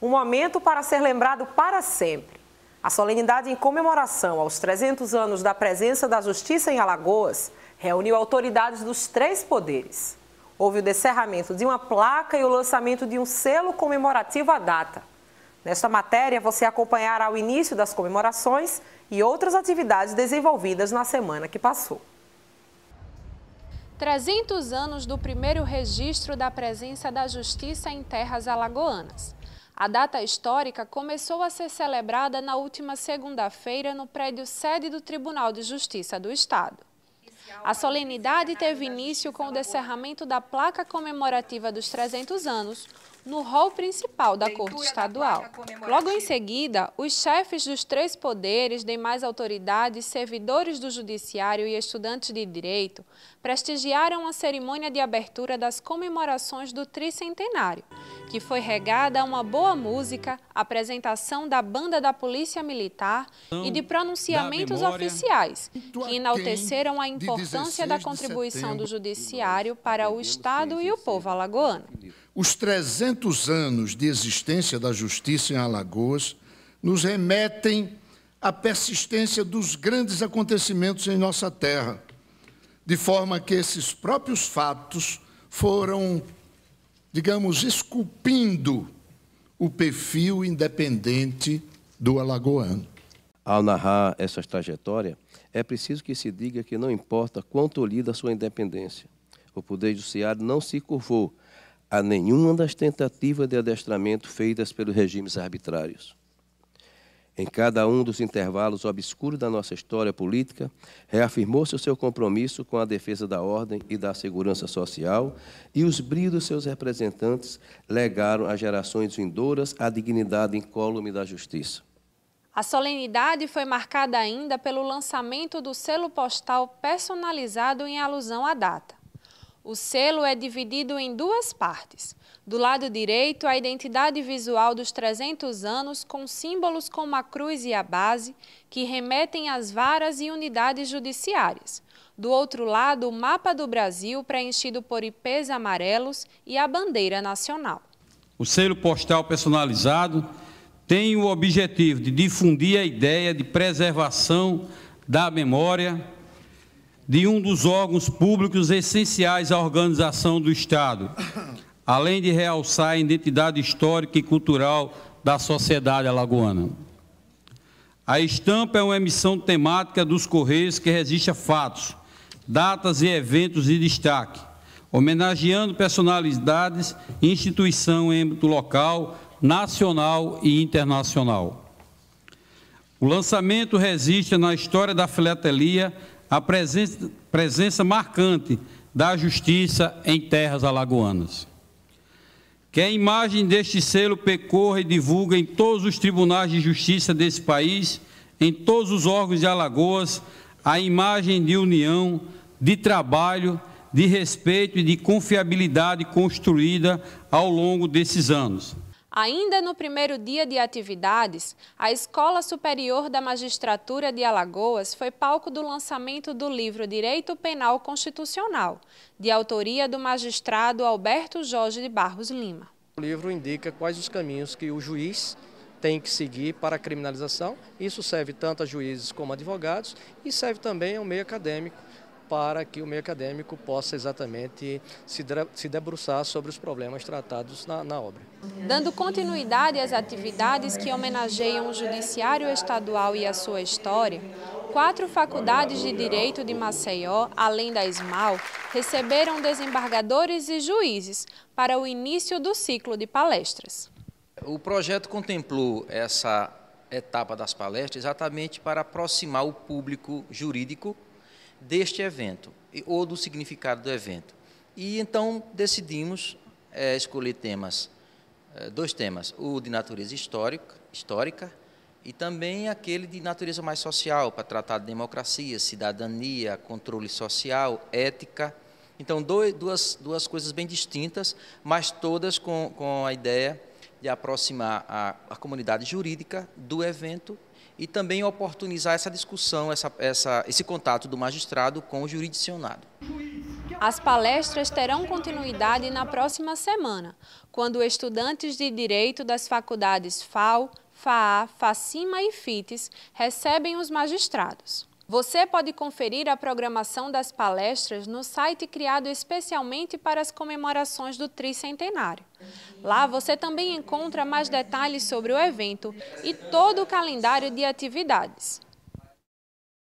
um momento para ser lembrado para sempre. A solenidade em comemoração aos 300 anos da presença da Justiça em Alagoas reuniu autoridades dos três poderes. Houve o descerramento de uma placa e o lançamento de um selo comemorativo à data. Nesta matéria, você acompanhará o início das comemorações e outras atividades desenvolvidas na semana que passou. 300 anos do primeiro registro da presença da Justiça em terras alagoanas. A data histórica começou a ser celebrada na última segunda-feira no prédio sede do Tribunal de Justiça do Estado. A solenidade teve início com o descerramento da placa comemorativa dos 300 anos no hall principal da Corte Estadual. Logo em seguida, os chefes dos três poderes, demais autoridades, servidores do Judiciário e estudantes de Direito prestigiaram a cerimônia de abertura das comemorações do tricentenário, que foi regada a uma boa música, apresentação da banda da Polícia Militar e de então, pronunciamentos oficiais, que enalteceram a importância importância da contribuição do Judiciário para o Estado e o povo alagoano. Os 300 anos de existência da justiça em Alagoas nos remetem à persistência dos grandes acontecimentos em nossa terra, de forma que esses próprios fatos foram, digamos, esculpindo o perfil independente do alagoano. Ao narrar essa trajetória, é preciso que se diga que não importa quanto lida a sua independência, o Poder Judiciário não se curvou a nenhuma das tentativas de adestramento feitas pelos regimes arbitrários. Em cada um dos intervalos obscuros da nossa história política, reafirmou-se o seu compromisso com a defesa da ordem e da segurança social, e os brilhos dos seus representantes legaram às gerações vindouras a dignidade incólume da justiça. A solenidade foi marcada ainda pelo lançamento do selo postal personalizado em alusão à data. O selo é dividido em duas partes. Do lado direito, a identidade visual dos 300 anos com símbolos como a cruz e a base, que remetem às varas e unidades judiciárias. Do outro lado, o mapa do Brasil, preenchido por ipês amarelos e a bandeira nacional. O selo postal personalizado tem o objetivo de difundir a ideia de preservação da memória de um dos órgãos públicos essenciais à organização do Estado, além de realçar a identidade histórica e cultural da sociedade alagoana. A estampa é uma emissão temática dos Correios que resiste a fatos, datas e eventos de destaque, homenageando personalidades instituição em âmbito local, nacional e internacional. O lançamento resiste na história da filatelia à presença, presença marcante da justiça em terras alagoanas. Que a imagem deste selo percorra e divulga em todos os tribunais de justiça desse país, em todos os órgãos de Alagoas, a imagem de união, de trabalho, de respeito e de confiabilidade construída ao longo desses anos. Ainda no primeiro dia de atividades, a Escola Superior da Magistratura de Alagoas foi palco do lançamento do livro Direito Penal Constitucional, de autoria do magistrado Alberto Jorge de Barros Lima. O livro indica quais os caminhos que o juiz tem que seguir para a criminalização. Isso serve tanto a juízes como a advogados e serve também ao meio acadêmico para que o meio acadêmico possa exatamente se, debruçar sobre os problemas tratados na, na obra. Dando continuidade às atividades que homenageiam o Judiciário Estadual e a sua história, quatro faculdades de Direito de Maceió, além da ESMAL, receberam desembargadores e juízes para o início do ciclo de palestras. O projeto contemplou essa etapa das palestras exatamente para aproximar o público jurídico deste evento ou do significado do evento. E então decidimos é, escolher temas, é, dois temas, o de natureza histórica, histórica e também aquele de natureza mais social, para tratar de democracia, cidadania, controle social, ética. Então, dois, duas, duas coisas bem distintas, mas todas com, com a ideia de aproximar a, a comunidade jurídica do evento e também oportunizar essa discussão, essa, essa, esse contato do magistrado com o jurisdicionado. As palestras terão continuidade na próxima semana, quando estudantes de Direito das faculdades FAO, FAA, FACIMA e FITES recebem os magistrados. Você pode conferir a programação das palestras no site criado especialmente para as comemorações do tricentenário. Lá você também encontra mais detalhes sobre o evento e todo o calendário de atividades.